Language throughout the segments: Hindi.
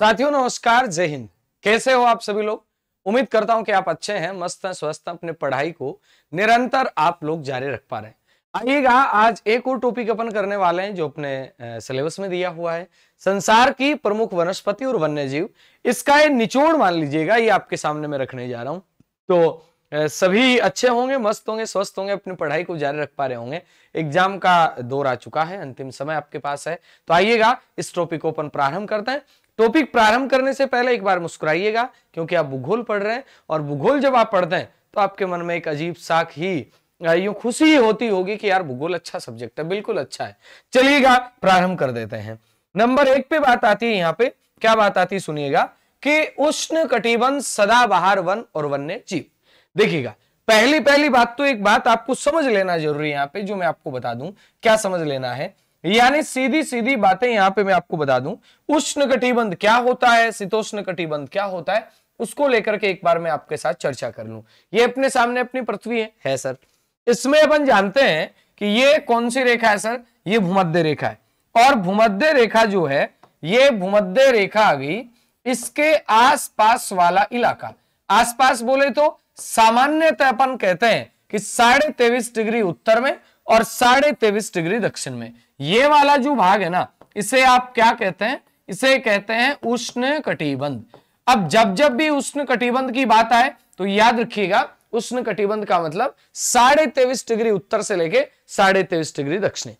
साथियों नमस्कार जय हिंद कैसे हो आप सभी लोग उम्मीद करता हूं कि आप अच्छे हैं मस्त हैं स्वस्थ हैं अपने पढ़ाई को निरंतर आप लोग जारी रख पा रहे हैं आइएगा आज एक और टॉपिक अपन करने वाले हैं जो अपने सिलेबस में दिया हुआ है संसार की प्रमुख वनस्पति और वन्य जीव इसका ये निचोड़ मान लीजिएगा ये आपके सामने में रखने जा रहा हूं तो सभी अच्छे होंगे मस्त होंगे स्वस्थ होंगे अपनी पढ़ाई को जारी रख पा रहे होंगे एग्जाम का दौर आ चुका है अंतिम समय आपके पास है तो आइएगा इस टॉपिक को अपन प्रारंभ करते हैं टॉपिक प्रारंभ करने से पहले एक बार मुस्कुराइएगा क्योंकि आप भूगोल पढ़ रहे हैं और भूगोल जब आप पढ़ते हैं तो आपके मन में एक अजीब साख ही यूं खुशी होती होगी कि यार भूगोल अच्छा सब्जेक्ट है बिल्कुल अच्छा है चलिएगा प्रारंभ कर देते हैं नंबर एक पे बात आती है यहाँ पे क्या बात आती है सुनिएगा कि उष्ण कटिबंध सदाबहार वन और वन्य जीव देखिएगा पहली पहली बात तो एक बात आपको समझ लेना जरूरी है यहाँ पे जो मैं आपको बता दूं क्या समझ लेना है यानी सीधी सीधी बातें यहां पे मैं आपको बता दूं उष्ण कटिबंध क्या होता है शीतोष्ण कटिबंध क्या होता है उसको लेकर के एक बार मैं आपके साथ चर्चा कर लू ये अपने सामने अपनी पृथ्वी है, है सर इसमें अपन जानते हैं कि ये कौन सी रेखा है सर ये भूमध्य रेखा है और भूमध्य रेखा जो है ये भूमध्य रेखा आ गई इसके आसपास वाला इलाका आसपास बोले तो सामान्यतः अपन कहते हैं कि साढ़े तेईस डिग्री उत्तर में और साढ़े तेईस डिग्री दक्षिण में ये वाला जो भाग है ना इसे आप क्या कहते हैं इसे कहते हैं उष्ण कटिबंध अब जब जब भी उष्ण कटिबंध की बात आए तो याद रखिएगा उष्ण कटिबंध का मतलब साढ़े तेईस डिग्री उत्तर से लेके साढ़े तेईस डिग्री दक्षिण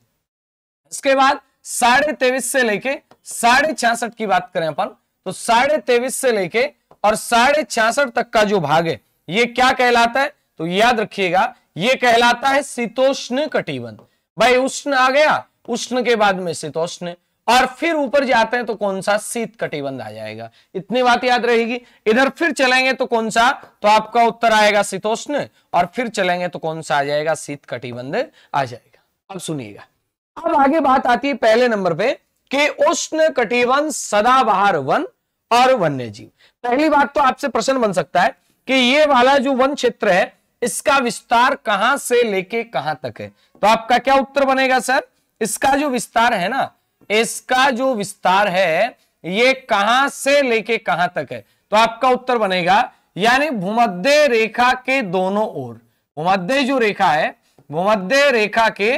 इसके बाद साढ़े तेईस से लेके साढ़े छियासठ की बात करें अपन तो साढ़े तेईस से लेके और साढ़े छियासठ तक का जो भाग है ये क्या कहलाता है तो याद रखिएगा ये कहलाता है शीतोष्ण कटिबंध भाई उष्ण आ गया उष्ण के बाद में शीतोष्ण और फिर ऊपर जाते हैं तो कौन सा शीत कटिबंध आ जाएगा इतनी बात याद रहेगी इधर फिर चलेंगे तो कौन सा तो आपका उत्तर आएगा शीतोष्ण और फिर चलेंगे तो कौन सा आ जाएगा शीत कटिबंध आ जाएगा अब सुनिएगा अब आगे बात आती है पहले नंबर पे कि उष्ण कटिबंध सदाबहार वन और वन्य जीव पहली बात तो आपसे प्रश्न बन सकता है कि ये वाला जो वन क्षेत्र है इसका विस्तार कहां से लेके कहां तक है तो आपका क्या उत्तर बनेगा सर इसका जो विस्तार है ना इसका जो विस्तार है ये कहां से लेके कहां तक है तो आपका उत्तर बनेगा यानी भूमध्य रेखा के दोनों ओर भूमध्य जो रेखा है भूमध्य रेखा के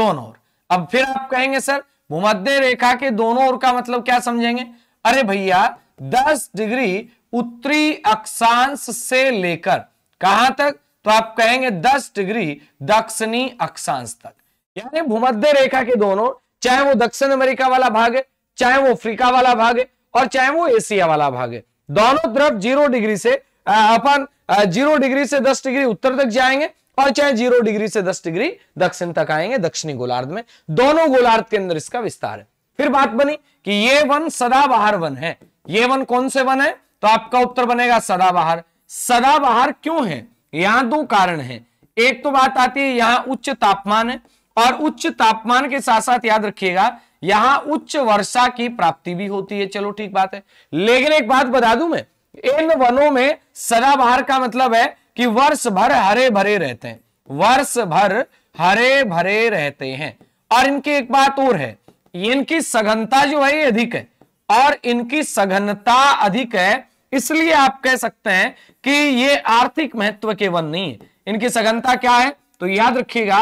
दोनों ओर अब फिर आप कहेंगे सर भूमध्य रेखा के दोनों ओर का मतलब क्या समझेंगे अरे भैया 10 डिग्री उत्तरी अक्षांश से लेकर कहां तक तो आप कहेंगे 10 डिग्री दक्षिणी अक्षांश तक यानी भूमध्य रेखा के दोनों चाहे वो दक्षिण अमेरिका वाला भाग है चाहे वो अफ्रीका वाला भाग है और चाहे वो एशिया वाला भाग है दोनों तरफ जीरो डिग्री से अपन जीरो डिग्री से दस डिग्री उत्तर तक जाएंगे और चाहे जीरो डिग्री से दस डिग्री दक्षिण तक आएंगे दक्षिणी गोलार्ध में दोनों गोलार्ध के अंदर इसका विस्तार है फिर बात बनी कि ये वन सदाबहार वन है ये वन कौन से वन है तो आपका उत्तर बनेगा सदाबहार सदाबहार क्यों है यहां दो कारण है एक तो बात आती है यहां उच्च तापमान है और उच्च तापमान के साथ साथ याद रखिएगा यहां उच्च वर्षा की प्राप्ति भी होती है चलो ठीक बात है लेकिन एक बात बता दू मैं इन वनों में सदाबहार का मतलब है कि वर्ष भर हरे भरे रहते हैं वर्ष भर हरे भरे रहते हैं और इनकी एक बात और है इनकी सघनता जो है ये अधिक है और इनकी सघनता अधिक है इसलिए आप कह सकते हैं कि ये आर्थिक महत्व केवल नहीं है इनकी सघनता क्या है तो याद रखिएगा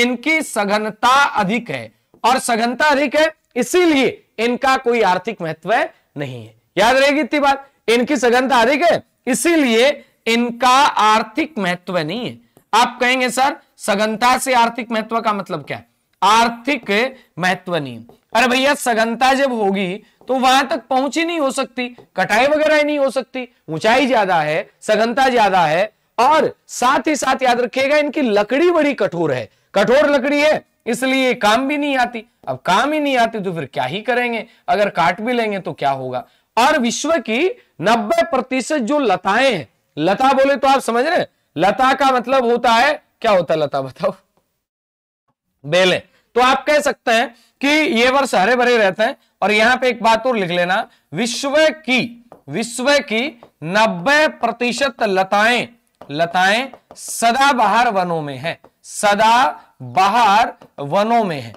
इनकी सघनता अधिक है और सघनता अधिक है इसीलिए इनका कोई आर्थिक महत्व नहीं है याद रहेगी इतनी बात इनकी सघनता अधिक है इसीलिए इनका आर्थिक महत्व नहीं है आप कहेंगे सर सघनता से आर्थिक महत्व का मतलब क्या है आर्थिक महत्व नहीं अरे भैया सघनता जब होगी तो वहां तक पहुंच ही नहीं हो सकती कटाई वगैरह ही नहीं हो सकती ऊंचाई ज्यादा है सघनता ज्यादा है और साथ ही साथ याद रखिएगा इनकी लकड़ी बड़ी कठोर है कठोर लकड़ी है इसलिए काम भी नहीं आती अब काम ही नहीं आती तो फिर क्या ही करेंगे अगर काट भी लेंगे तो क्या होगा और विश्व की 90 प्रतिशत जो लताएं हैं लता बोले तो आप समझ रहे लता का मतलब होता है क्या होता है लता बताओ बेले तो आप कह सकते हैं कि ये वर्ष हरे भरे रहते हैं और यहां पे एक बात और लिख लेना विश्व की विश्व की 90 प्रतिशत लताएं लताएं सदा बाहर वनों में है सदा बाहर वनों में है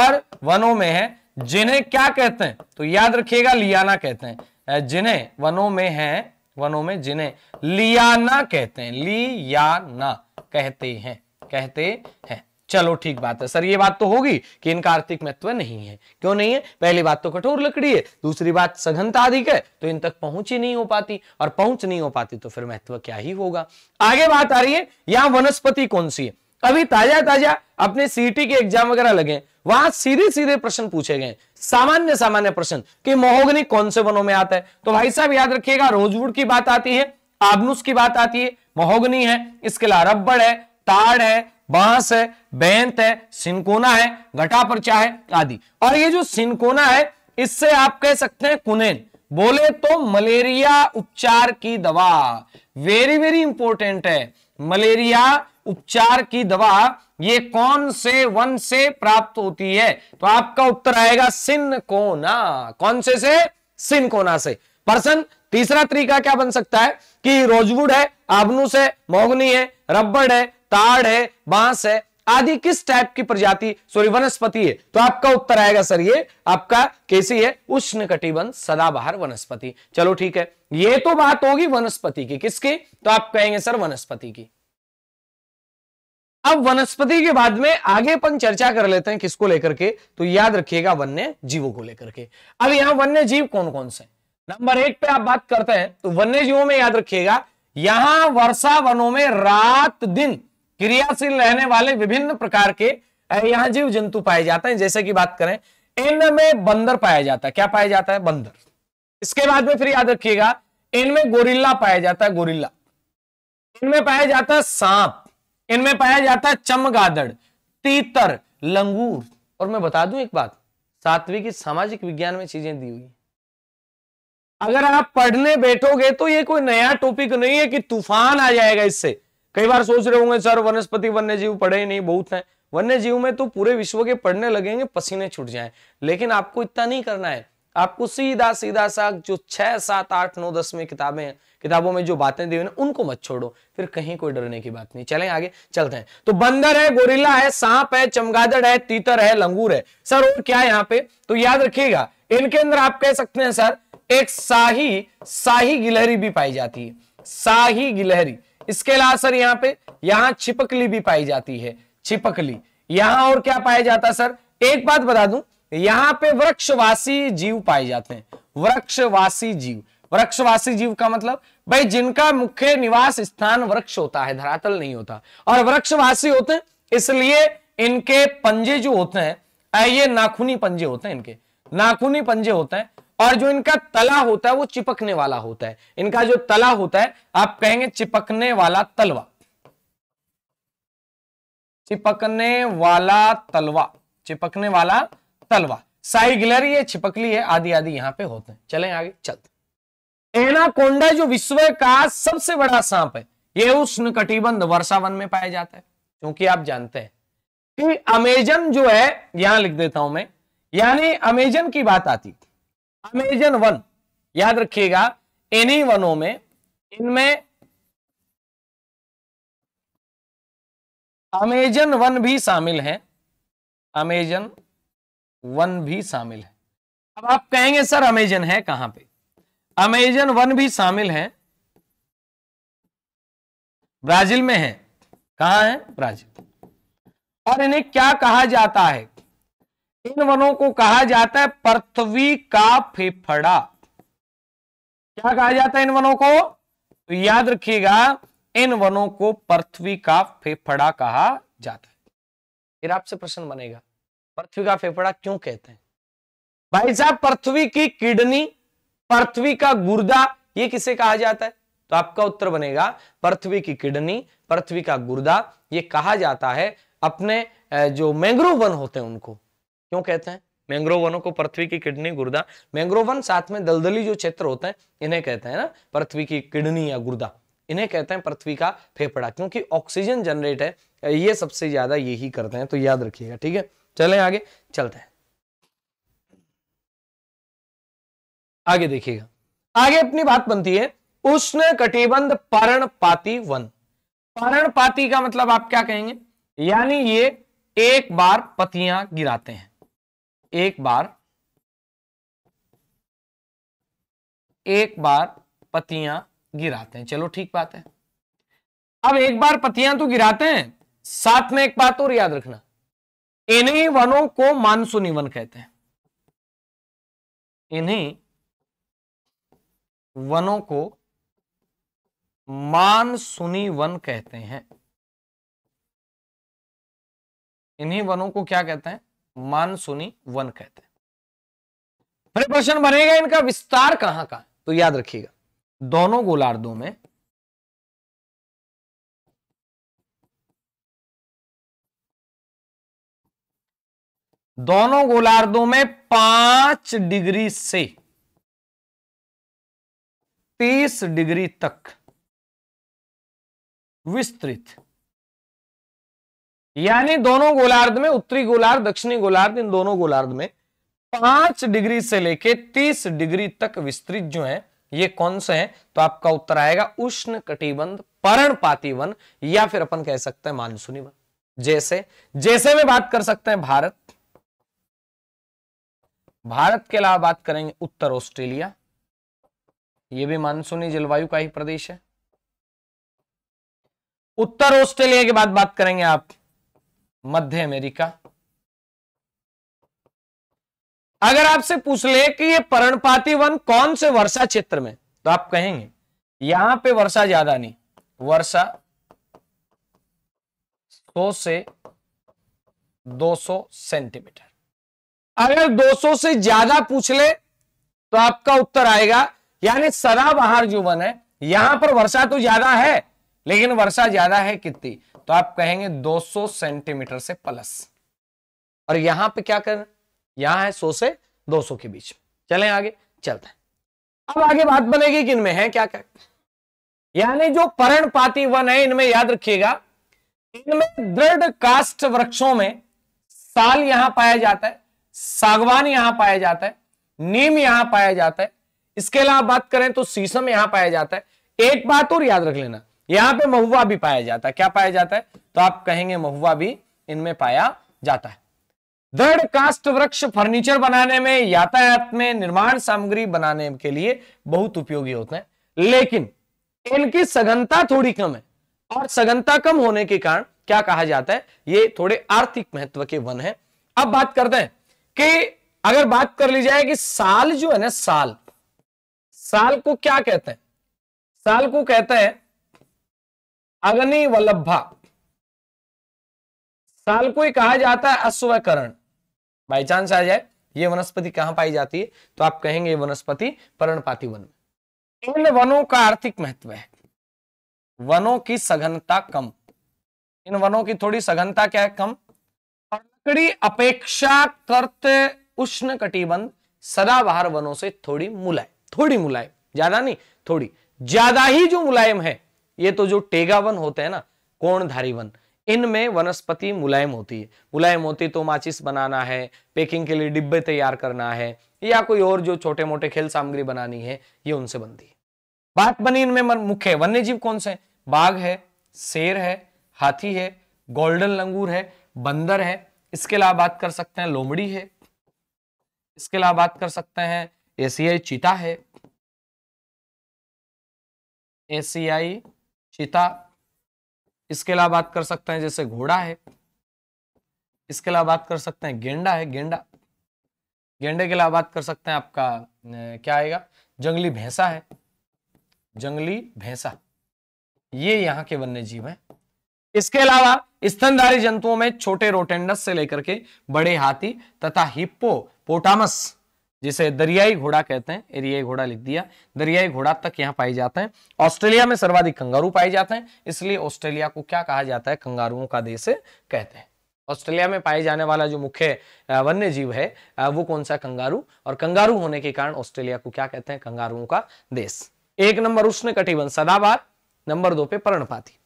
और वनों में है जिन्हें क्या कहते हैं तो याद रखिएगा लियाना कहते हैं जिन्हें वनों में है वनों में जिन्हें लियाना कहते हैं लियाना कहते हैं कहते हैं चलो ठीक बात है सर ये बात तो होगी कि इनका आर्थिक महत्व नहीं है क्यों नहीं है पहली बात तो कठोर लकड़ी है दूसरी बात सघनता अधिक है तो इन तक पहुंच ही नहीं हो पाती और पहुंच नहीं हो पाती तो फिर महत्व क्या ही होगा आगे बात आ रही है यहां वनस्पति कौन सी है अभी ताजा ताजा अपने सीटी के एग्जाम वगैरह लगे वहां सीधे सीधे प्रश्न पूछे गए सामान्य सामान्य प्रश्न कि मोहोगनी कौन से वनों में आता है तो भाई साहब याद रखिएगा रोजवुड की बात आती है आबनुस की बात आती है मोहोगनी है इसके अलावा रबड़ है ताड़ है बांस है बैंत है सिनकोना है घटा परचा है आदि और ये जो सिनकोना है इससे आप कह सकते हैं कुनेन बोले तो मलेरिया उपचार की दवा वेरी वेरी इंपॉर्टेंट है मलेरिया उपचार की दवा ये कौन से वन से प्राप्त होती है तो आपका उत्तर आएगा सिनकोना कौन से से सिनकोना से पर्सन तीसरा तरीका क्या बन सकता है कि रोजवुड है आबनूस है मोगनी है रबड़ है ताड़ है बांस है आदि किस टाइप की प्रजाति सॉरी वनस्पति है तो आपका उत्तर आएगा सर ये आपका कैसी है उष्ण कटिबंध सदाबहार वनस्पति चलो ठीक है ये तो बात होगी वनस्पति की किसकी तो आप कहेंगे सर वनस्पति की अब वनस्पति के बाद में आगे अपन चर्चा कर लेते हैं किसको लेकर के तो याद रखिएगा वन्य जीवों को लेकर के अब यहां वन्य जीव कौन कौन से नंबर एक पे आप बात करते हैं तो वन्य जीवों में याद रखिएगा यहां वर्षा वनों में रात दिन क्रियाशील रहने वाले विभिन्न प्रकार के यहां जीव जंतु पाए जाते हैं जैसे कि बात करें इनमें बंदर पाया जाता है क्या पाया जाता है बंदर इसके बाद में फिर याद रखिएगा इनमें गोरिल्ला पाया जाता है गोरिल्ला इनमें पाया जाता है सांप इनमें पाया जाता है चमगादड़ तीतर लंगूर और मैं बता दूं एक बात सातवीं की सामाजिक विज्ञान में चीजें दी हुई अगर आप पढ़ने बैठोगे तो ये कोई नया टॉपिक नहीं है कि तूफान आ जाएगा इससे कई बार सोच रहे होंगे सर वनस्पति वन्य जीव पढ़े ही नहीं बहुत है वन्य जीव में तो पूरे विश्व के पढ़ने लगेंगे पसीने छुट जाए लेकिन आपको इतना नहीं करना है आपको सीधा सीधा सा जो छह सात आठ नौ दस में किताबें हैं किताबों में जो बातें दी हुई उनको मत छोड़ो फिर कहीं कोई डरने की बात नहीं चले आगे चलते हैं तो बंदर है गोरिल्ला है सांप है चमगादड़ है तीतर है लंगूर है सर और क्या यहाँ पे तो याद रखिएगा इनके अंदर आप कह सकते हैं सर एक शाही शाही गिलहरी भी पाई जाती है शाही गिलहरी इसके अलावा सर यहाँ पे यहाँ छिपकली भी पाई जाती है छिपकली यहाँ और क्या पाया जाता सर एक बात बता दूं यहाँ पे वृक्षवासी जीव पाए जाते हैं वृक्षवासी जीव वृक्षवासी जीव का मतलब भाई जिनका मुख्य निवास स्थान वृक्ष होता है धरातल नहीं होता और वृक्षवासी होते हैं इसलिए इनके पंजे जो होते हैं ये नाखूनी पंजे होते हैं इनके नाखूनी पंजे होते हैं और जो इनका तला होता है वो चिपकने वाला होता है इनका जो तला होता है आप कहेंगे चिपकने वाला तलवा चिपकने वाला तलवा चिपकने वाला तलवा साइगिलर ये छिपकली है आदि आदि यहां पे होते हैं चले आगे चलते एनाकोंडा जो विश्व का सबसे बड़ा सांप है ये उष्ण कटिबंध वर्षावन में पाया जाता है क्योंकि आप जानते हैं कि अमेजन जो है यहां लिख देता हूं मैं यानी अमेजन की बात आती थी अमेजन वन याद रखिएगा इन्हीं वनों में इनमें अमेजन वन भी शामिल है अमेजन वन भी शामिल है अब आप कहेंगे सर अमेजन है कहां पे अमेजन वन भी शामिल है ब्राजील में है कहा है ब्राजील और इन्हें क्या कहा जाता है इन वनों को कहा जाता है पृथ्वी का फेफड़ा क्या कहा जाता है इन वनों को तो याद रखिएगा इन वनों को पृथ्वी का फेफड़ा कहा जाता है फिर आपसे प्रश्न बनेगा पृथ्वी का फेफड़ा क्यों कहते हैं भाई साहब पृथ्वी की किडनी पृथ्वी का गुर्दा ये किसे कहा जाता है तो आपका उत्तर बनेगा पृथ्वी की किडनी पृथ्वी का गुर्दा ये कहा जाता है अपने जो मैंग्रोव वन होते हैं उनको क्यों कहते हैं मैंग्रोव वनों को पृथ्वी की किडनी गुर्दा मैंग्रोव वन साथ में दलदली जो क्षेत्र होते हैं इन्हें कहते हैं ना पृथ्वी की किडनी या गुर्दा इन्हें कहते हैं पृथ्वी का फेफड़ा क्योंकि ऑक्सीजन जनरेट है ये सबसे ज्यादा यही करते हैं तो याद रखिएगा ठीक है चले आगे चलते हैं आगे देखिएगा आगे अपनी बात बनती है उष्ण कटिबंध पर्णपाती वन पर्णपाती का मतलब आप क्या कहेंगे यानी ये एक बार पतियां गिराते हैं एक बार एक बार पतियां गिराते हैं चलो ठीक बात है अब एक बार पतियां तो गिराते हैं साथ में एक बात और याद रखना इन्हीं वनों को मानसूनी वन कहते हैं इन्हीं वनों को मानसूनी वन कहते हैं इन्हीं वनों को क्या कहते हैं मानसूनी वन कहते हैं प्रश्न बनेगा इनका विस्तार कहां का तो याद रखिएगा दोनों गोलार्धों में दोनों गोलार्धों में पांच डिग्री से तीस डिग्री तक विस्तृत यानी दोनों गोलार्ध में उत्तरी गोलार्ध दक्षिणी गोलार्ध इन दोनों गोलार्ध में पांच डिग्री से लेके तीस डिग्री तक विस्तृत जो है ये कौन से हैं तो आपका उत्तर आएगा उष्ण कटिबंध पर्णपाती वन या फिर अपन कह सकते हैं मानसूनी वन जैसे जैसे में बात कर सकते हैं भारत भारत के अलावा बात करेंगे उत्तर ऑस्ट्रेलिया ये भी मानसूनी जलवायु का ही प्रदेश है उत्तर ऑस्ट्रेलिया के बाद बात करेंगे आप मध्य अमेरिका अगर आपसे पूछ ले कि ये पर्णपाती वन कौन से वर्षा क्षेत्र में तो आप कहेंगे यहां पे वर्षा ज्यादा नहीं वर्षा 100 से 200 सेंटीमीटर अगर 200 से ज्यादा पूछ ले तो आपका उत्तर आएगा यानी सदाबहार जो वन है यहां पर वर्षा तो ज्यादा है लेकिन वर्षा ज्यादा है कितनी तो आप कहेंगे 200 सेंटीमीटर से प्लस और यहां पे क्या कर यहां है 100 से 200 के बीच चलें आगे चलते हैं अब आगे बात बनेगी कि इनमें है क्या क्या यानी जो पर्णपाती वन है इनमें याद रखिएगा इनमें दृढ़ कास्ट वृक्षों में साल यहां पाया जाता है सागवान यहां पाया जाता है नीम यहां पाया जाता है इसके अलावा बात करें तो सीसम यहां पाया जाता है एक बात और याद रख लेना यहां पे महुआ भी पाया जाता है क्या पाया जाता है तो आप कहेंगे महुआ भी इनमें पाया जाता है दृढ़ कास्ट वृक्ष फर्नीचर बनाने में यातायात में निर्माण सामग्री बनाने के लिए बहुत उपयोगी होते हैं लेकिन इनकी सघनता थोड़ी कम है और सघनता कम होने के कारण क्या कहा जाता है ये थोड़े आर्थिक महत्व के वन है अब बात करते हैं कि अगर बात कर ली जाए कि साल जो है ना साल साल को क्या कहते हैं साल को कहते हैं अग्नि वल्लभा साल को ही कहा जाता है अश्वकरण बाई चांस आ जाए ये वनस्पति कहां पाई जाती है तो आप कहेंगे वनस्पति पर्णपाती वन में इन वनों का आर्थिक महत्व है वनों की सघनता कम इन वनों की थोड़ी सघनता क्या है कम और लकड़ी अपेक्षा करते उष्ण कटिबंध सदाबहार वनों से थोड़ी मुलायम थोड़ी मुलायम ज्यादा नहीं थोड़ी ज्यादा ही जो मुलायम है ये तो जो टेगा वन होते हैं ना कोणधारी वन इनमें वनस्पति मुलायम होती है मुलायम होती तो माचिस बनाना है पैकिंग के लिए डिब्बे तैयार करना है या कोई और जो छोटे मोटे खेल सामग्री बनानी है ये उनसे बनती है बात बनी इनमें मुख्य वन्य जीव कौन से बाघ है शेर है हाथी है गोल्डन लंगूर है बंदर है इसके अलावा बात कर सकते हैं लोमड़ी है इसके अलावा बात कर सकते हैं एशियाई चीता है एशियाई चीता इसके अलावा बात कर सकते हैं जैसे घोड़ा है इसके अलावा बात कर सकते हैं गेंडा है गेंडा गेंडे के अलावा बात कर सकते हैं आपका क्या आएगा जंगली भैंसा है जंगली भैंसा ये यहाँ के वन्य जीव है इसके अलावा स्तनधारी जंतुओं में छोटे रोटेंडस से लेकर के बड़े हाथी तथा हिप्पो पोटामस जिसे दरियाई घोड़ा कहते हैं एरियाई घोड़ा लिख दिया दरियाई घोड़ा तक यहाँ पाए जाते हैं ऑस्ट्रेलिया में सर्वाधिक कंगारू पाए जाते हैं इसलिए ऑस्ट्रेलिया को क्या कहा जाता है कंगारुओं का देश कहते हैं ऑस्ट्रेलिया में पाए जाने वाला जो मुख्य वन्य जीव है वो कौन सा कंगारू और कंगारू होने के कारण ऑस्ट्रेलिया को क्या कहते हैं कंगारुओं का देश एक नंबर उष्ण कटिबंध सदाबार नंबर दो पे पर्णपाती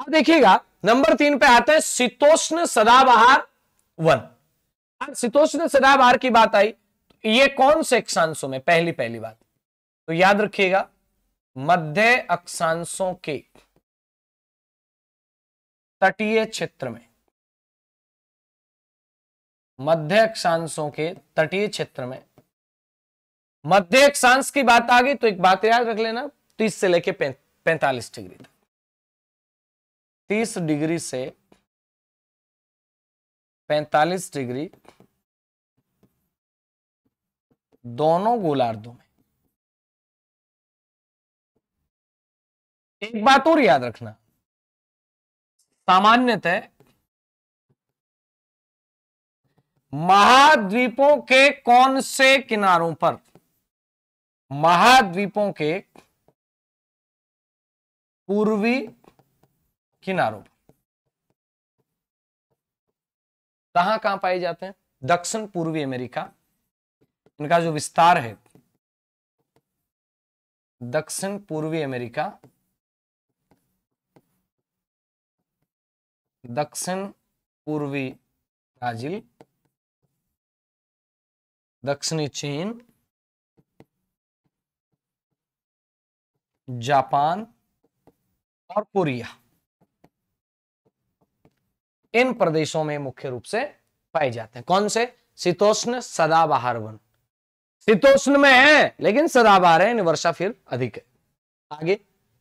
अब देखिएगा नंबर तीन पे आते हैं शीतोष्ण सदाबहार वन शीतोष्ण सदाबहार की बात आई ये कौन से अक्षांशों में पहली पहली बात तो याद रखिएगा मध्य अक्षांशों के तटीय क्षेत्र में मध्य अक्षांशों के तटीय क्षेत्र में मध्य अक्षांश की बात आ गई तो एक बात याद रख लेना तीस से लेके पैंतालीस डिग्री तक तीस डिग्री से पैंतालीस डिग्री दोनों गोलार्धों में एक बात और याद रखना सामान्यतः महाद्वीपों के कौन से किनारों पर महाद्वीपों के पूर्वी किनारों पर कहां कहां पाए जाते हैं दक्षिण पूर्वी अमेरिका इनका जो विस्तार है दक्षिण पूर्वी अमेरिका दक्षिण पूर्वी ब्राजील दक्षिणी चीन जापान और कोरिया इन प्रदेशों में मुख्य रूप से पाए जाते हैं कौन से शीतोष्ण सदाबहार वन शीतोष्ण में है लेकिन सदाबहार है वर्षा फिर अधिक है आगे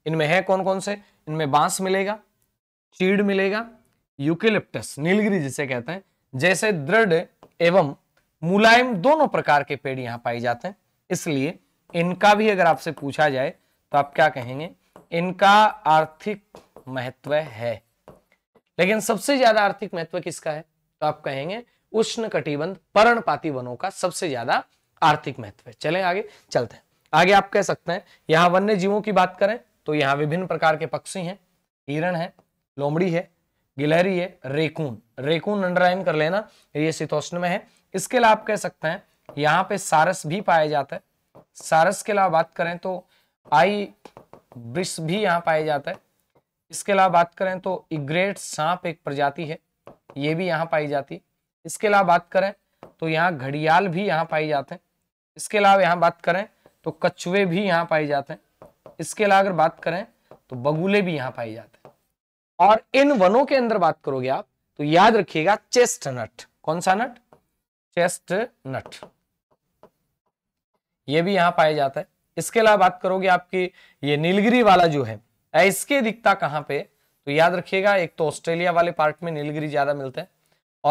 इनमें है कौन कौन से इनमें बांस मिलेगा चीड़ मिलेगा यूकेलिप्टस नीलगिरी जिसे कहते हैं जैसे दृढ़ एवं मुलायम दोनों प्रकार के पेड़ यहां पाए जाते हैं इसलिए इनका भी अगर आपसे पूछा जाए तो आप क्या कहेंगे इनका आर्थिक महत्व है लेकिन सबसे ज्यादा आर्थिक महत्व किसका है तो आप कहेंगे उष्ण कटिबंध पर्णपाती वनों का सबसे ज्यादा आर्थिक महत्व है चले आगे चलते हैं आगे आप कह सकते हैं यहाँ वन्य जीवों की बात करें तो यहाँ विभिन्न प्रकार के पक्षी हैं हिरण है लोमड़ी है गिलहरी है रेकून रेकून अंडरलाइन कर लेना ये शीतोष्ण में है इसके अलावा आप कह सकते हैं यहाँ पे सारस भी पाया जाता है सारस के अलावा बात करें तो आई ब्रिश भी यहाँ पाया जाता है इसके अलावा बात करें तो इग्रेट सांप एक प्रजाति है ये भी यहाँ पाई जाती है इसके अलावा बात करें तो यहाँ घड़ियाल भी यहाँ पाए जाते हैं इसके अलावा यहाँ बात करें तो कछुए भी यहाँ पाए जाते हैं इसके अलावा अगर बात करें तो बगुले भी यहाँ पाए जाते हैं और इन वनों के अंदर बात करोगे आप तो याद रखिएगा चेस्ट नट कौन सा नट चेस्ट नट ये भी यहाँ पाया जाता है इसके अलावा बात करोगे आपकी ये नीलगिरी वाला जो है इसके दिखता कहाँ पे तो याद रखिएगा एक तो ऑस्ट्रेलिया वाले पार्ट में नीलगिरी ज्यादा मिलते हैं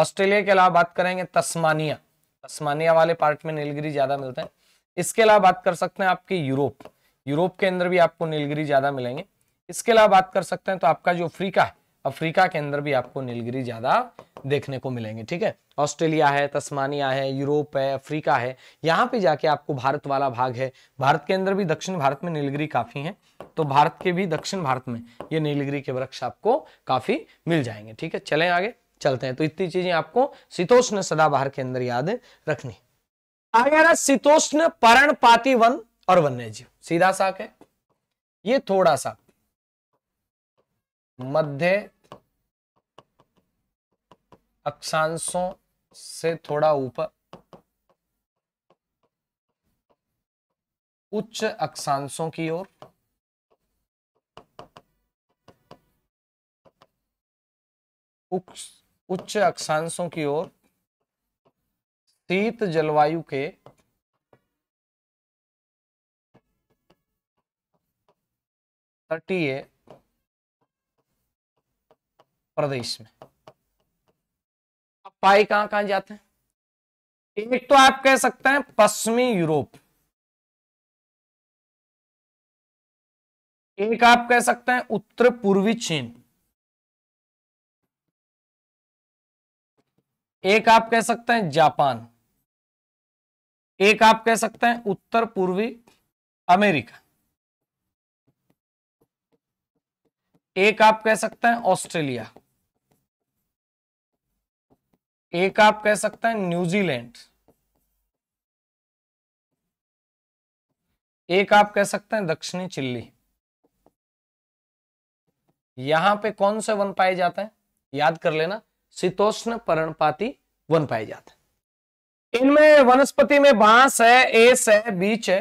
ऑस्ट्रेलिया के अलावा बात करेंगे तस्मानिया आसमानिया वाले पार्ट में नीलगिरी ज्यादा मिलता है इसके अलावा बात कर सकते हैं आपके यूरोप यूरोप के अंदर भी आपको नीलगिरी ज्यादा मिलेंगे इसके अलावा बात कर सकते हैं तो आपका जो अफ्रीका है अफ्रीका के अंदर भी आपको नीलगिरी ज्यादा देखने को मिलेंगे ठीक है ऑस्ट्रेलिया है तस्मानिया है यूरोप है अफ्रीका है यहाँ पे जाके आपको भारत वाला भाग है भारत के अंदर भी दक्षिण भारत में नीलगिरी काफी है तो भारत के भी दक्षिण भारत में ये नीलगिरी के वृक्ष आपको काफी मिल जाएंगे ठीक है चले आगे चलते हैं तो इतनी चीजें आपको शीतोष्ण सदाबहार के अंदर याद रखनी आ गया शीतोष्ण पर्णपाती वन और वन्य जीव सीधा साक है ये थोड़ा सा मध्य अक्षांशों से थोड़ा ऊपर उच्च अक्षांशों की ओर उच्च उच्च अक्षांशों की ओर शीत जलवायु के तटीय प्रदेश में अब पाए कहां कहां जाते हैं एक तो आप कह सकते हैं पश्चिमी यूरोप एक आप कह सकते हैं उत्तर पूर्वी चीन एक आप कह सकते हैं जापान एक आप कह सकते हैं उत्तर पूर्वी अमेरिका एक आप कह सकते हैं ऑस्ट्रेलिया एक आप कह सकते हैं न्यूजीलैंड एक आप कह सकते हैं दक्षिणी चिल्ली यहां पे कौन से वन पाए जाते हैं याद कर लेना शीतोष्ण पर्णपाती वन पाए जाते हैं इनमें वनस्पति में बांस है एस है बीच है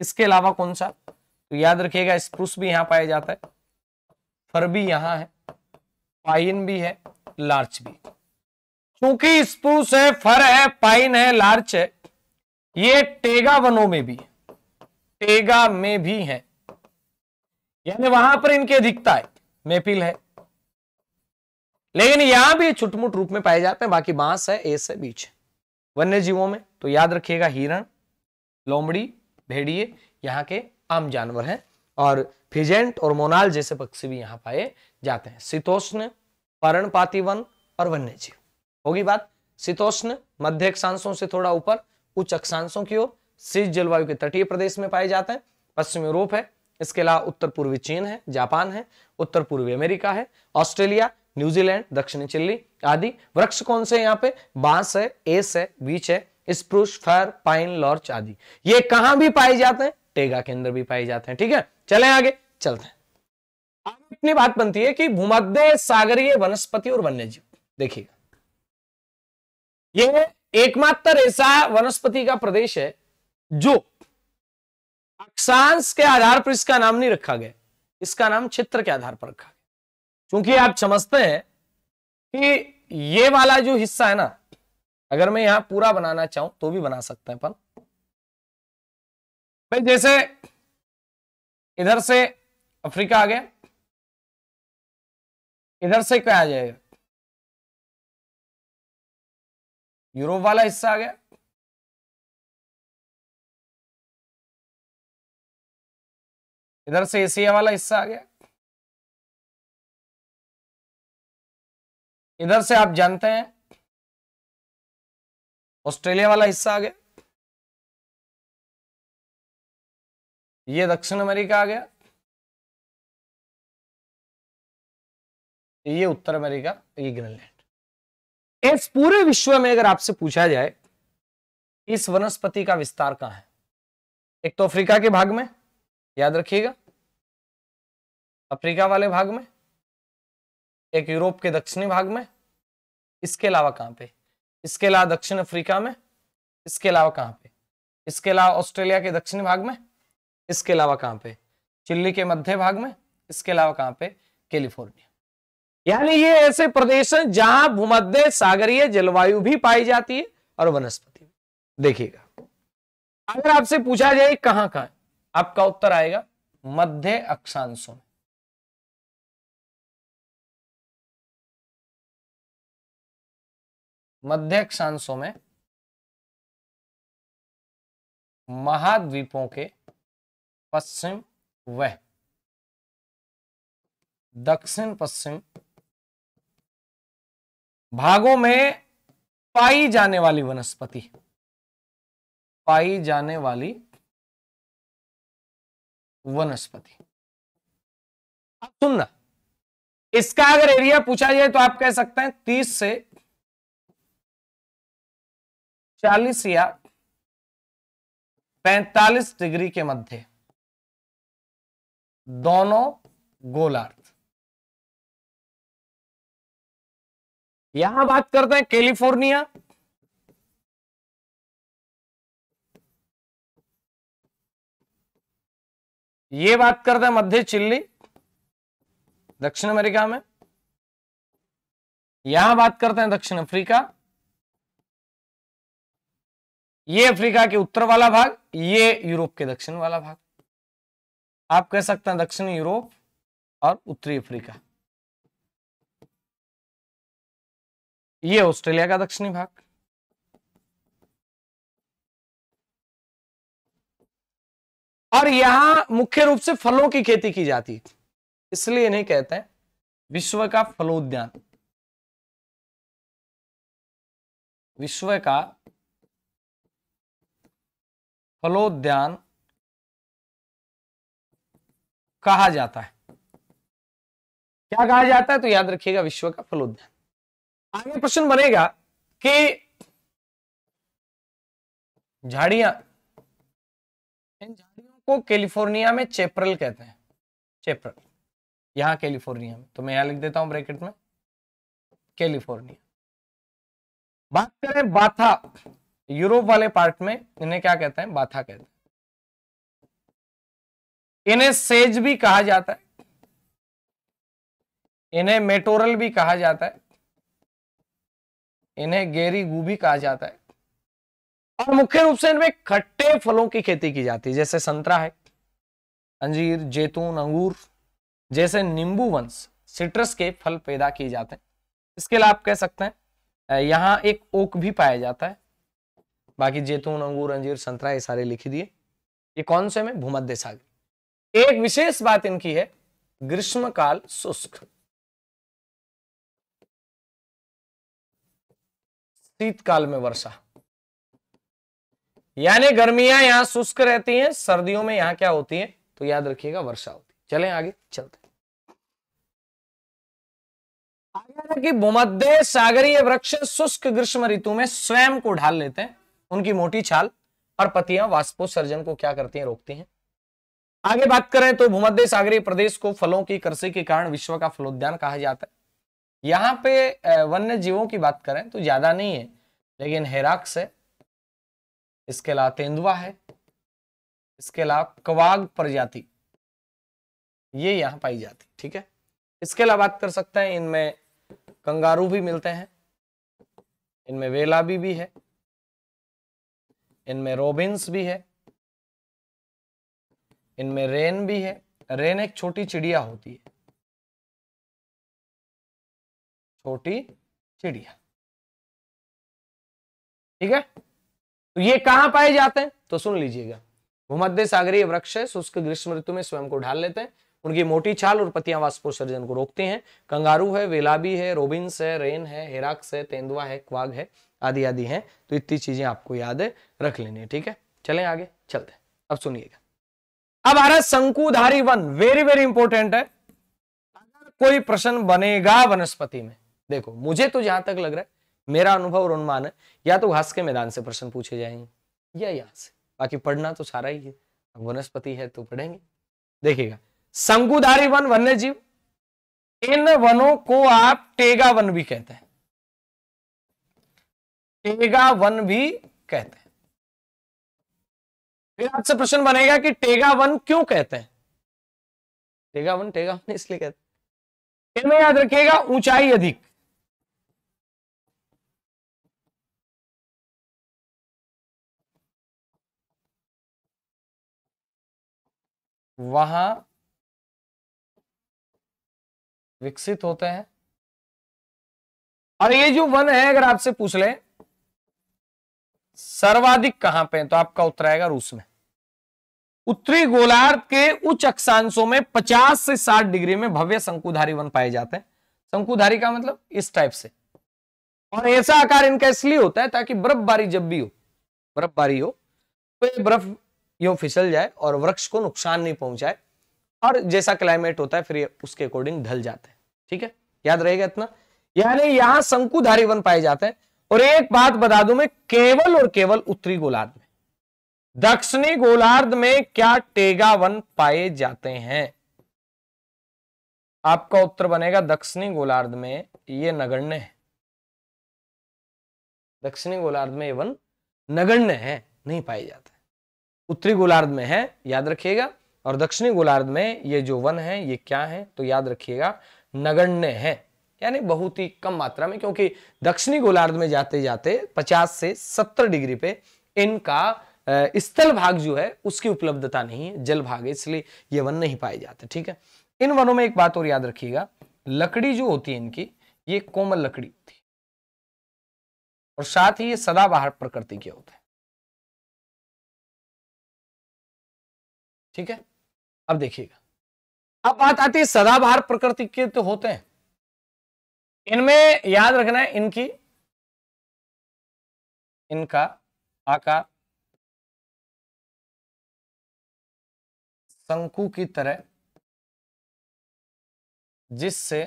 इसके अलावा कौन सा तो याद रखिएगा स्प्रूस भी यहां पाया जाता है फर भी यहां है पाइन भी है लार्च भी क्योंकि स्प्रूस है फर है पाइन है लार्च है ये टेगा वनों में भी टेगा में भी है यानी वहां पर इनकी अधिकता है मेपिल है लेकिन यहां भी छुटमुट रूप में पाए जाते हैं बाकी बांस है एस है बीच है वन्य जीवों में तो याद रखिएगा हिरण लोमड़ी भेड़िए यहाँ के आम जानवर हैं और फिजेंट और मोनाल जैसे पक्षी भी यहाँ पाए जाते हैं शीतोष्ण पर्णपाती वन और वन्य जीव होगी बात शीतोष्ण मध्य अक्षांशों से थोड़ा ऊपर उच्च अक्षांशों की ओर शीत जलवायु के तटीय प्रदेश में पाए जाते हैं पश्चिम यूरोप है इसके अलावा उत्तर पूर्वी चीन है जापान है उत्तर पूर्वी अमेरिका है ऑस्ट्रेलिया न्यूजीलैंड दक्षिणी चिल्ली आदि वृक्ष कौन से यहाँ पे बांस है एस है बीच है स्प्रूस फर पाइन लॉर्च आदि ये कहां भी पाए जाते हैं टेगा के अंदर भी पाए जाते हैं ठीक है चले आगे चलते हैं इतनी बात बनती है कि भूमध्य सागरीय वनस्पति और वन्य जीव देखिएगा यह एकमात्र ऐसा वनस्पति का प्रदेश है जो अक्षांश के आधार पर इसका नाम नहीं रखा गया इसका नाम क्षेत्र के आधार पर रखा गया क्योंकि आप समझते हैं कि ये वाला जो हिस्सा है ना अगर मैं यहां पूरा बनाना चाहूं तो भी बना सकते हैं अपन भाई जैसे इधर से अफ्रीका आ गया इधर से क्या आ जाएगा यूरोप वाला हिस्सा आ गया इधर से एशिया वाला हिस्सा आ गया इधर से आप जानते हैं ऑस्ट्रेलिया वाला हिस्सा आ गया ये दक्षिण अमेरिका आ गया ये उत्तर अमेरिका ये ग्रीनलैंड इस पूरे विश्व में अगर आपसे पूछा जाए इस वनस्पति का विस्तार कहां है एक तो अफ्रीका के भाग में याद रखिएगा अफ्रीका वाले भाग में एक यूरोप के दक्षिणी भाग में इसके अलावा कहाँ पे इसके अलावा दक्षिण अफ्रीका में इसके अलावा कहाँ पे इसके अलावा ऑस्ट्रेलिया के दक्षिणी भाग में इसके अलावा कहाँ पे चिल्ली के मध्य भाग में इसके अलावा कहाँ पे कैलिफोर्निया यानी ये ऐसे प्रदेश हैं जहां भूमध्य सागरीय जलवायु भी पाई जाती है और वनस्पति देखिएगा अगर आपसे पूछा जाए कहां कहां आपका उत्तर आएगा मध्य अक्षांशों में मध्य अक्षांशों में महाद्वीपों के पश्चिम व दक्षिण पश्चिम भागों में पाई जाने वाली वनस्पति पाई जाने वाली वनस्पति अब सुनना इसका अगर एरिया पूछा जाए तो आप कह सकते हैं तीस से चालीस या पैतालीस डिग्री के मध्य दोनों गोलार्थ यहां बात करते हैं कैलिफोर्निया ये बात करते हैं मध्य चिल्ली दक्षिण अमेरिका में यहां बात करते हैं दक्षिण अफ्रीका ये अफ्रीका के उत्तर वाला भाग ये यूरोप के दक्षिण वाला भाग आप कह सकते हैं दक्षिण यूरोप और उत्तरी अफ्रीका ये ऑस्ट्रेलिया का दक्षिणी भाग और यहां मुख्य रूप से फलों की खेती की जाती है इसलिए इन्हें कहते हैं विश्व का फलोद्यान विश्व का फलोद्यान कहा जाता है क्या कहा जाता है तो याद रखिएगा विश्व का फलोद्यान आगे प्रश्न बनेगा कि झाड़ियां इन झाड़ियों को कैलिफोर्निया में चेपरल कहते हैं चेपरल यहां कैलिफोर्निया में तो मैं यहां लिख देता हूं ब्रैकेट में कैलिफोर्निया बात करें बाथा यूरोप वाले पार्ट में इन्हें क्या कहते हैं बाथा कहते हैं इन्हें सेज भी कहा जाता है इन्हें मेटोरल भी कहा जाता है इन्हें गेरी गु भी कहा जाता है और मुख्य रूप से इनमें खट्टे फलों की खेती की जाती है जैसे संतरा है अंजीर जैतून अंगूर जैसे नींबू वंश सिट्रस के फल पैदा किए जाते हैं इसके लिए आप कह सकते हैं यहाँ एक ओक भी पाया जाता है बाकी जैतून अंगूर अंजीर संतरा ये सारे लिख दिए ये कौन से में भूमध्य सागर एक विशेष बात इनकी है ग्रीष्म काल शुष्क शीतकाल में वर्षा यानी गर्मियां यहां शुष्क रहती हैं सर्दियों में यहां क्या होती है तो याद रखिएगा वर्षा होती है चले आगे चलते आगे कि भूमध्य सागरीय वृक्ष शुष्क ग्रीष्म ऋतु में स्वयं को ढाल लेते हैं उनकी मोटी छाल और पतियां वाष्पोत्सर्जन को क्या करती हैं रोकती हैं आगे बात करें तो भूमध्य सागरीय प्रदेश को फलों की कृषि के कारण विश्व का फलोद्यान कहा जाता है यहाँ पे वन्य जीवों की बात करें तो ज्यादा नहीं है लेकिन हेराक्स है इसके अलावा तेंदुआ है इसके अलावा कवाग प्रजाति ये यहाँ पाई जाती ठीक है इसके अलावा बात कर सकते हैं इनमें कंगारू भी मिलते हैं इनमें वेला भी, भी है इनमें रोबिन्स भी है इनमें रेन भी है रेन एक छोटी चिड़िया होती है छोटी चिड़िया ठीक है तो ये कहां पाए जाते हैं तो सुन लीजिएगा भूमध्य सागरीय वृक्ष है शुष्क ग्रीष्म ऋतु में स्वयं को ढाल लेते हैं उनकी मोटी छाल और पतियां वाष्पोत्सर्जन को रोकती हैं कंगारू है वेलाबी है रोबिन्स है रेन है हेराक्स है तेंदुआ है क्वाग है आदि आदि हैं तो इतनी चीजें आपको याद रख लेनी है ठीक है चलें आगे चलते हैं अब सुनिएगा अब आ रहा शंकुधारी वन वेरी वेरी इंपॉर्टेंट है कोई प्रश्न बनेगा वनस्पति में देखो मुझे तो जहां तक लग रहा है मेरा अनुभव और अनुमान है या तो घास के मैदान से प्रश्न पूछे जाएंगे या यहां से बाकी पढ़ना तो सारा ही है वनस्पति है तो पढ़ेंगे देखिएगा शंकुधारी वन वन्य जीव इन वनों को आप टेगा वन भी कहते हैं टेगा वन भी कहते हैं फिर आपसे प्रश्न बनेगा कि टेगा वन क्यों कहते हैं टेगा वन टेगा वन इसलिए कहते हैं इनमें याद रखिएगा ऊंचाई अधिक वहां विकसित होते हैं और ये जो वन है अगर आपसे पूछ ले सर्वाधिक कहां पे है तो आपका उत्तर आएगा रूस में उत्तरी गोलार्ध के उच्च अक्षांशों में 50 से 60 डिग्री में भव्य शंकुधारी वन पाए जाते हैं शंकुधारी का मतलब इस टाइप से और ऐसा आकार इनका इसलिए होता है ताकि बर्फबारी जब भी हो बर्फबारी हो तो ये बर्फ यो फिसल जाए और वृक्ष को नुकसान नहीं पहुंचाए और जैसा क्लाइमेट होता है फिर उसके अकॉर्डिंग ढल जाते हैं ठीक है याद रहेगा इतना यानी यहां शंकुधारी वन पाए जाते हैं और एक बात बता दूं मैं केवल और केवल उत्तरी गोलार्ध में दक्षिणी गोलार्ध में क्या टेगा वन पाए जाते हैं आपका उत्तर बनेगा दक्षिणी गोलार्ध में ये नगण्य है दक्षिणी गोलार्ध में ये वन नगण्य है नहीं पाए जाते उत्तरी गोलार्ध में है याद रखिएगा और दक्षिणी गोलार्ध में ये जो वन है ये क्या है तो याद रखिएगा नगण्य है यानी बहुत ही कम मात्रा में क्योंकि दक्षिणी गोलार्ध में जाते जाते 50 से 70 डिग्री पे इनका स्थल भाग जो है उसकी उपलब्धता नहीं है जल भाग इसलिए ये वन नहीं पाए जाते ठीक है इन वनों में एक बात और याद रखिएगा लकड़ी जो होती है इनकी ये कोमल लकड़ी होती है और साथ ही ये सदाबहार प्रकृति के होते हैं ठीक है अब देखिएगा अब बात आती है सदाबहार प्रकृति के तो होते हैं इनमें याद रखना है इनकी इनका आकार शंकु की तरह जिससे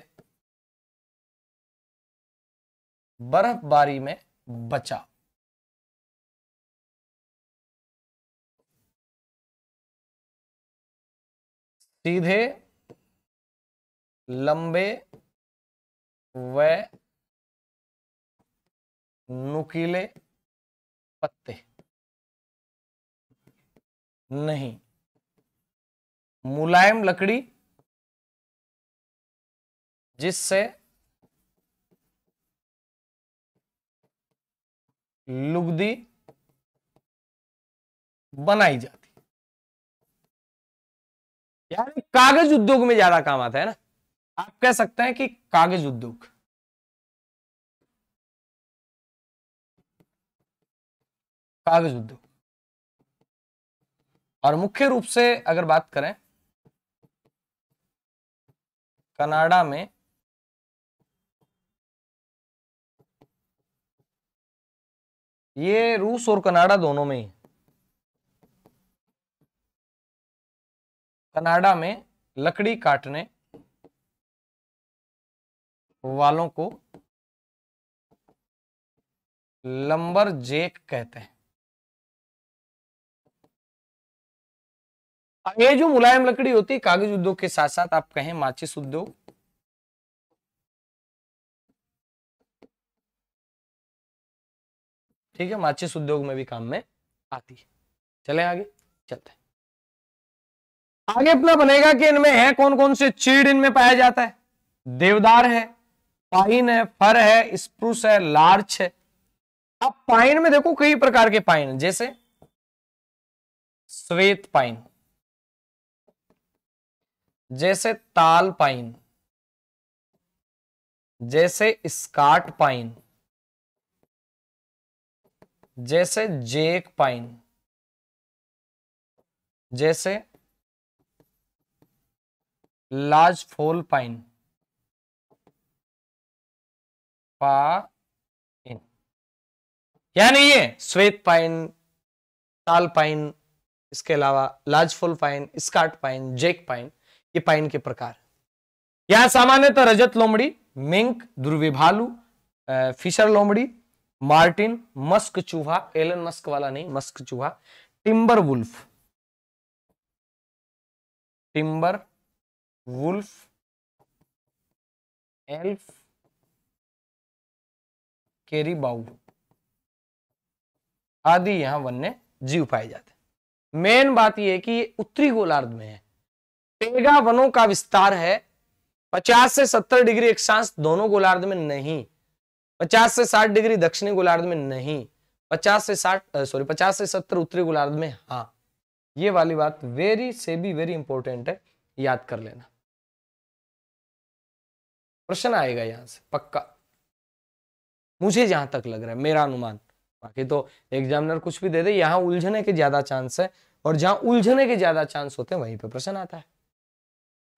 बर्फबारी में बचा सीधे लंबे वह नुकीले पत्ते नहीं मुलायम लकड़ी जिससे लुगदी बनाई जाती यार कागज उद्योग में ज्यादा काम आता है ना आप कह सकते हैं कि कागज उद्योग कागज उद्योग और मुख्य रूप से अगर बात करें कनाडा में ये रूस और कनाडा दोनों में ही कनाडा में लकड़ी काटने वालों को लंबर जेक कहते हैं ये जो मुलायम लकड़ी होती है कागज उद्योग के साथ साथ आप कहें माचिस उद्योग ठीक है माचिस उद्योग में भी काम में आती है चले आगे चलते आगे अपना बनेगा कि इनमें है कौन कौन से चीड़ इनमें पाया जाता है देवदार है पाइन है फर है स्प्रूस है लार्च है अब पाइन में देखो कई प्रकार के पाइन जैसे श्वेत पाइन जैसे ताल पाइन जैसे स्काट पाइन जैसे जेक पाइन जैसे लाज फोल पाइन पाइन क्या नहीं है श्वेत पाइन ताल पाइन इसके अलावा लाजफुल पाइन स्कार्ट पाइन जेक पाइन ये पाइन के प्रकार यहां सामान्यतः रजत लोमड़ी मिंक दुर्विभालू फिशर लोमड़ी मार्टिन मस्क चूहा एलन मस्क वाला नहीं मस्क चूहा timber wolf timber wolf elk caribou आदि यहां वन्य जीव पाए जाते मेन बात यह कि ये उत्तरी गोलार्ध में है पेगा वनों का विस्तार है 50 से 70 डिग्री अक्षांश दोनों गोलार्ध में नहीं 50 से 60 डिग्री दक्षिणी गोलार्ध में नहीं 50 से 60 सॉरी 50 से 70 उत्तरी गोलार्ध में हाँ ये वाली बात वेरी से भी वेरी इंपॉर्टेंट है याद कर लेना प्रश्न आएगा यहां से पक्का मुझे जहां तक लग रहा है मेरा अनुमान बाकी तो एग्जामिनर कुछ भी दे दे यहाँ उलझने के ज्यादा चांस है और जहां उलझने के ज्यादा चांस होते हैं वहीं पे प्रश्न आता है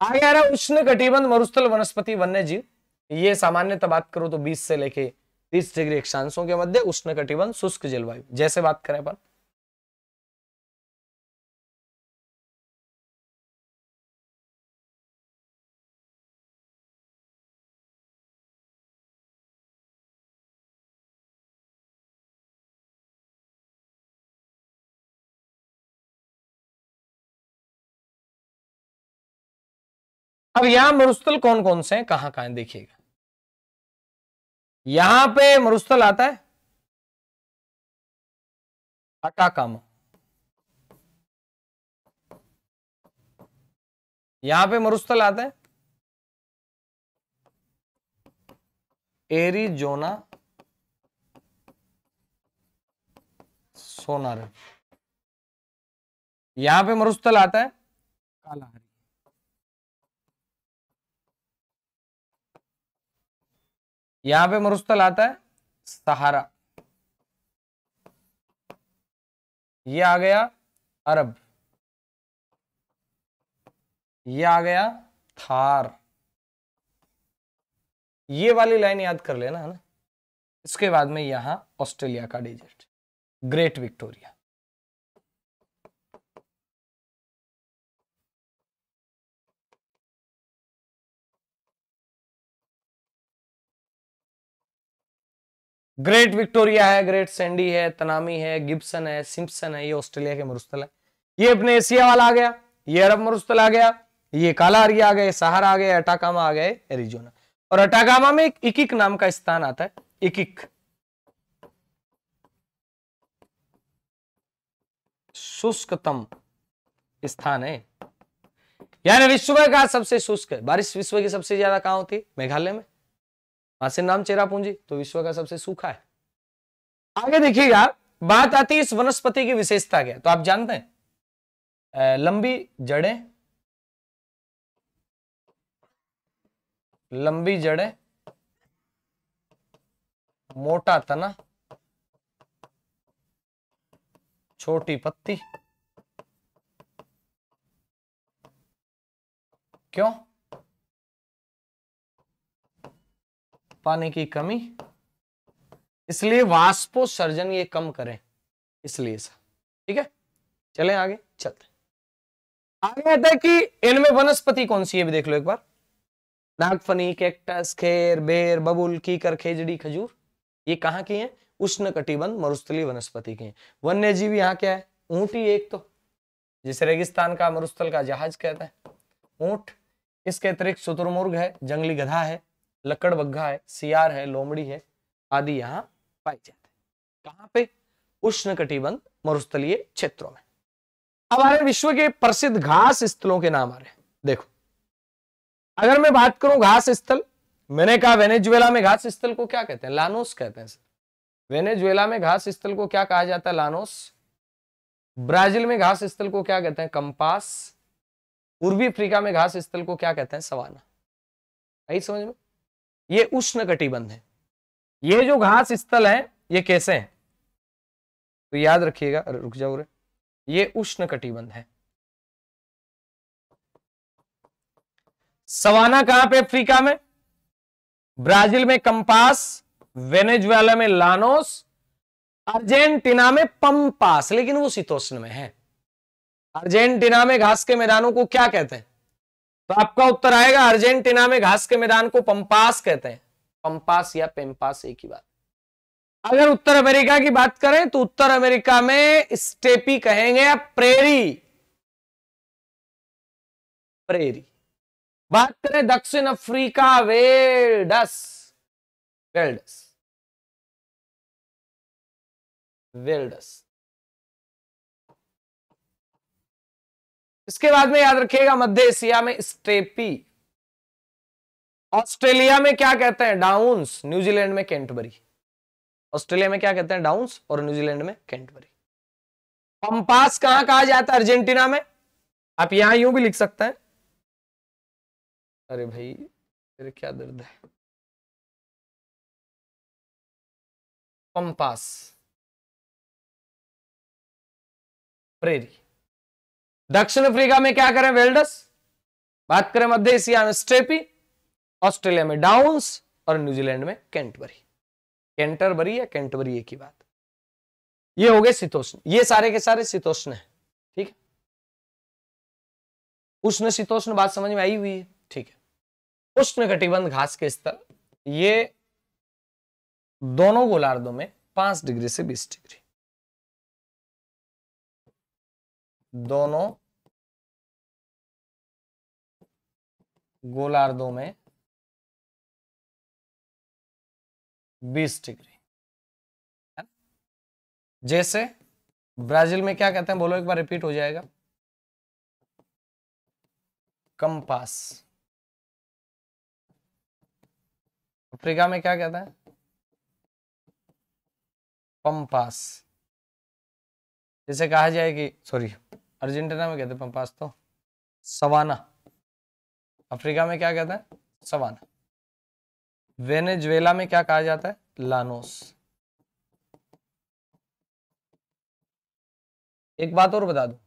आगे आ रहा उष्ण कटिबंध मरुस्थल वनस्पति वन्य जीव ये सामान्यतः बात करो तो बीस से लेके बीस डिग्री अक्षांशों के मध्य उष्ण कटिबंध शुष्क जलवायु जैसे बात करें अपन अब यहां मरुस्थल कौन कौन से हैं कहां कहां देखिएगा यहां पे मरुस्थल आता है अटाकामा यहां पे मरुस्थल आता है एरिजोना सोनार यहां पे मरुस्थल आता है कालाहारी यहां पे मरुस्थल आता है सहारा ये आ गया अरब ये आ गया थार ये वाली लाइन याद कर लेना है ना इसके बाद में यहां ऑस्ट्रेलिया का डिजिट ग्रेट विक्टोरिया ग्रेट विक्टोरिया है ग्रेट सैंडी है तनामी है गिब्सन है सिम्पसन है ये ऑस्ट्रेलिया के मरुस्थल है ये अपने एशिया वाला आ गया ये अरब मरुस्थल आ गया ये काला आरिया आ गया सहारा आ गया अटाकामा आ गया एरिजोना और अटाकामा में एक इकिक नाम का स्थान आता है इकिक शुष्कतम स्थान है यानी विश्व का सबसे शुष्क है बारिश विश्व की सबसे ज्यादा कहां होती है मेघालय में आसिन नाम चेरा पूंजी तो विश्व का सबसे सूखा है आगे देखिएगा बात आती है इस वनस्पति की विशेषता क्या तो आप जानते हैं लंबी जड़ें लंबी जड़ें मोटा तना छोटी पत्ती क्यों पानी की कमी इसलिए वाष्पोसर्जन ये कम करें इसलिए सर ठीक है चलें आगे चलते आगे आता है कि इनमें वनस्पति कौन सी है भी देख लो एक बार नागफनी कैक्टस खेर बेर बबुल कीकर खेजड़ी खजूर ये कहाँ की है उष्ण कटिबंध मरुस्थली वनस्पति की है वन्य जीव यहाँ क्या है ही एक तो जिसे रेगिस्तान का मरुस्थल का जहाज कहता है ऊंट इसके अतिरिक्त शुतुरमुर्ग है जंगली गधा है लकड़बग्घा है सियार है लोमड़ी है आदि यहाँ पाए जाते हैं कहाँ पे उष्ण कटिबंध मरुस्थलीय क्षेत्रों में अब आ रहे विश्व के प्रसिद्ध घास स्थलों के नाम आ रहे हैं देखो अगर मैं बात करूं घास स्थल मैंने कहा वेनेजुएला में घास स्थल को क्या कहते हैं लानोस कहते हैं सर वेनेजुएला में घास स्थल को क्या कहा जाता है लानोस ब्राजील में घास स्थल को क्या कहते हैं कंपास पूर्वी अफ्रीका में घास स्थल को क्या कहते हैं सवाना यही समझ में ये उष्ण कटिबंध है ये जो घास स्थल है ये कैसे हैं तो याद रखिएगा रुक जाओ रे ये उष्ण कटिबंध है सवाना कहां पे अफ्रीका में ब्राजील में कंपास वेनेजुएला में लानोस अर्जेंटीना में पंपास लेकिन वो शीतोष्ण में है अर्जेंटीना में घास के मैदानों को क्या कहते हैं तो आपका उत्तर आएगा अर्जेंटीना में घास के मैदान को पंपास कहते हैं पंपास या पेम्पास एक ही बात अगर उत्तर अमेरिका की बात करें तो उत्तर अमेरिका में स्टेपी कहेंगे या प्रेरी प्रेरी बात करें दक्षिण अफ्रीका वेल्डस वेल्डस वेल्डस इसके बाद में याद रखिएगा मध्य एशिया में स्टेपी ऑस्ट्रेलिया में क्या कहते हैं डाउन्स न्यूजीलैंड में कैंटबरी ऑस्ट्रेलिया में क्या कहते हैं डाउन्स और न्यूजीलैंड में कैंटबरी पंपास कहां कहा जाता है अर्जेंटीना में आप यहां यूं भी लिख सकते हैं अरे भाई मेरे क्या दर्द है पंपास प्रेरी दक्षिण अफ्रीका में क्या करें वेल्डस बात करें मध्य एशिया में स्टेपी ऑस्ट्रेलिया में डाउन्स और न्यूजीलैंड में कैंटबरी कैंटरबरी या कैंटबरी की बात ये हो गए शीतोष्ण ये सारे के सारे शीतोष्ण है ठीक है उष्ण शीतोष्ण बात समझ में आई हुई है ठीक है उष्ण कटिबंध घास के स्तर ये दोनों गोलार्धों में पांच डिग्री से बीस डिग्री दोनों गोलार्धों में 20 डिग्री जैसे ब्राजील में क्या कहते हैं बोलो एक बार रिपीट हो जाएगा कंपास अफ्रीका में क्या कहते हैं पंपास जैसे कहा जाए कि सॉरी अर्जेंटीना में कहते पंपास तो सवाना अफ्रीका में क्या कहते हैं सवान वेनेजुएला में क्या कहा जाता है लानोस एक बात और बता दो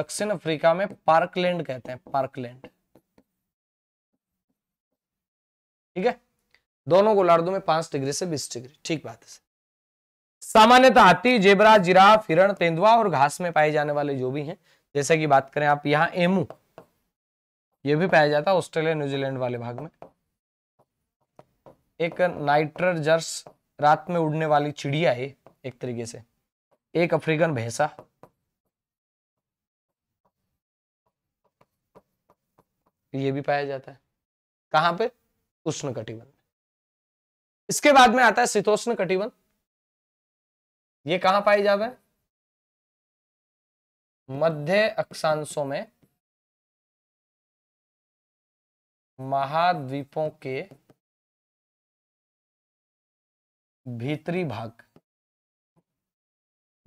दक्षिण अफ्रीका में पार्कलैंड कहते हैं पार्कलैंड ठीक है दोनों गोलार्धों में पांच डिग्री से बीस डिग्री ठीक बात है सामान्यतः हाथी जेबरा जिराफ हिरण तेंदुआ और घास में पाए जाने वाले जो भी हैं जैसे कि बात करें आप यहाँ एमू ये भी पाया जाता है ऑस्ट्रेलिया न्यूजीलैंड वाले भाग में एक नाइट्रजर्स रात में उड़ने वाली चिड़िया है एक तरीके से एक अफ्रीकन भैंसा ये भी पाया जाता है कहां पे उष्ण कटिबंध इसके बाद में आता है शीतोष्ण कटिबंध ये कहां पाई जावे मध्य अक्षांशों में महाद्वीपों के भीतरी भाग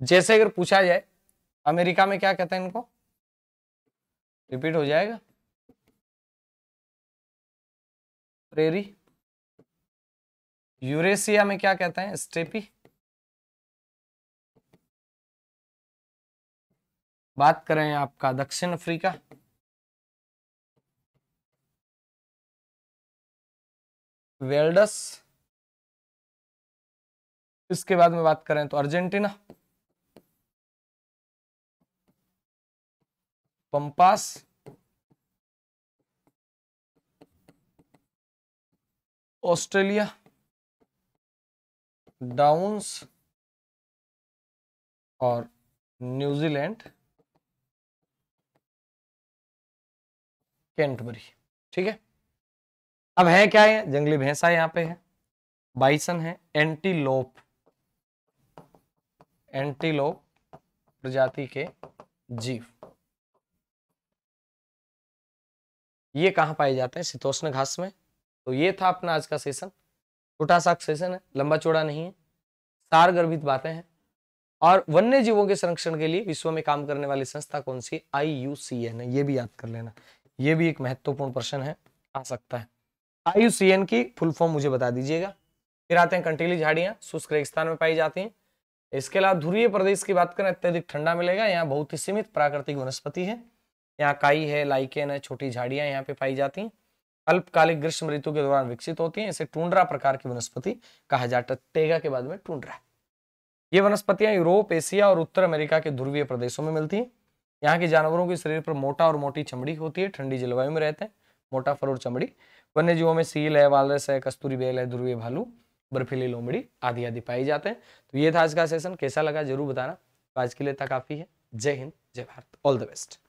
जैसे अगर पूछा जाए अमेरिका में क्या कहते हैं इनको रिपीट हो जाएगा प्रेरी यूरेशिया में क्या कहते हैं स्टेपी बात करें आपका दक्षिण अफ्रीका वेल्डस इसके बाद में बात करें तो अर्जेंटीना पंपास ऑस्ट्रेलिया डाउन्स और न्यूजीलैंड कैंटबरी ठीक है अब है क्या है जंगली भैंसा यहाँ पे है बाइसन है एंटीलोप एंटीलोप प्रजाति के जीव ये कहां पाए जाते हैं शीतोष्ण घास में तो ये था अपना आज का सेशन छोटा सा सेशन है लंबा चौड़ा नहीं है सार गर्भित बातें हैं और वन्य जीवों के संरक्षण के लिए विश्व में काम करने वाली संस्था कौन सी आई यू सी एन है ये भी याद कर लेना ये भी एक महत्वपूर्ण प्रश्न है आ सकता है आयुसीएन की फुल फॉर्म मुझे बता दीजिएगा फिर आते हैं कंटीली झाड़ियाँ शुष्क रेगिस्तान में पाई जाती हैं इसके अलावा ध्रुवीय प्रदेश की बात करें अत्यधिक ठंडा मिलेगा यहाँ बहुत ही सीमित प्राकृतिक वनस्पति है यहाँ काई है लाइकेन है छोटी झाड़ियाँ यहाँ पे पाई जाती हैं अल्पकालिक ग्रीष्म ऋतु के दौरान विकसित होती हैं इसे टूंड्रा प्रकार की वनस्पति कहा जाता है टेगा के बाद में टूंड्रा ये वनस्पतियां यूरोप एशिया और उत्तर अमेरिका के ध्रुवीय प्रदेशों में मिलती हैं यहाँ के जानवरों के शरीर पर मोटा और मोटी चमड़ी होती है ठंडी जलवायु में रहते हैं मोटा फर और चमड़ी वन्य जीवों में सील है वालरस है कस्तूरी बेल है ध्रुवीय भालू बर्फीली लोमड़ी आदि आदि पाए जाते हैं तो ये था आज का सेशन कैसा लगा जरूर बताना आज के लिए इतना काफ़ी है जय हिंद जय भारत ऑल द बेस्ट